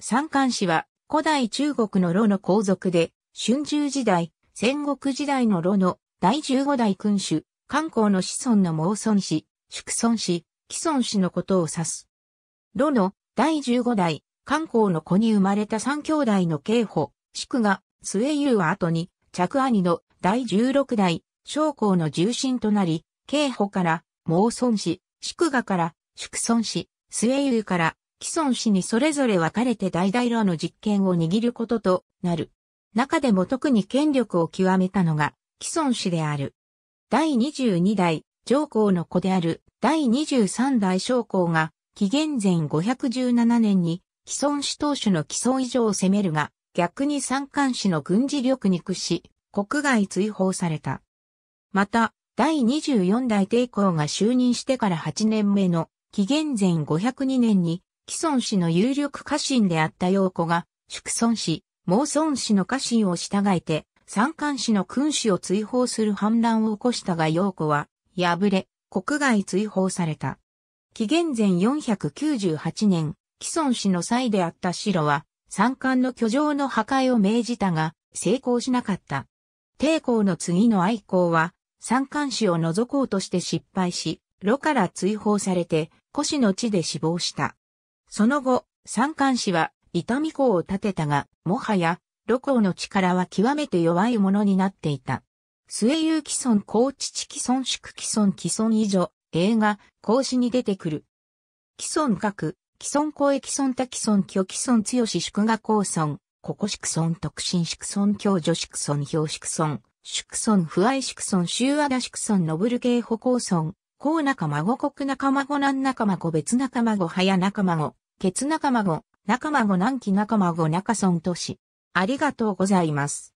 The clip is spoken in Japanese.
三冠氏は古代中国の炉の皇族で、春秋時代、戦国時代の炉の第十五代君主、漢光の子孫の毛孫氏、祝孫氏、既孫氏のことを指す。炉の第十五代、漢光の子に生まれた三兄弟の慶保、祝が、末優は後に、着兄の第十六代、将校の重臣となり、慶保から、毛孫氏、祝賀から、祝孫氏、末優から、既存氏にそれぞれ分かれて大々らの実権を握ることとなる。中でも特に権力を極めたのが、既存氏である。第22代上皇の子である第23代将校が、紀元前517年に、既存氏当主の基存以上を攻めるが、逆に三冠氏の軍事力に屈し、国外追放された。また、第24代帝皇が就任してから8年目の紀元前502年に既存氏の有力家臣であった陽子が、宿孫氏、盲孫氏の家臣を従えて、三冠氏の君主を追放する反乱を起こしたが陽子は、敗れ、国外追放された。紀元前498年、既存氏の際であった白は、三冠の居城の破壊を命じたが、成功しなかった。帝公の次の愛公は、三冠氏を除こうとして失敗し、炉から追放されて、古氏の地で死亡した。その後、三冠氏は伊丹港を建てたが、もはや、露光の力は極めて弱いものになっていた。末有既存高知地既存宿既存既存以上、映画、孔子に出てくる。既存各、既存公既存多既存虚既存強し宿賀公村、ここ宿村特進宿村教女宿村表宿村、宿村不愛宿村修和田宿村ノブル系歩行村、高仲孫国仲孫南仲孫別仲孫早仲孫、ケツ仲孫、仲孫南紀仲孫中村都市。ありがとうございます。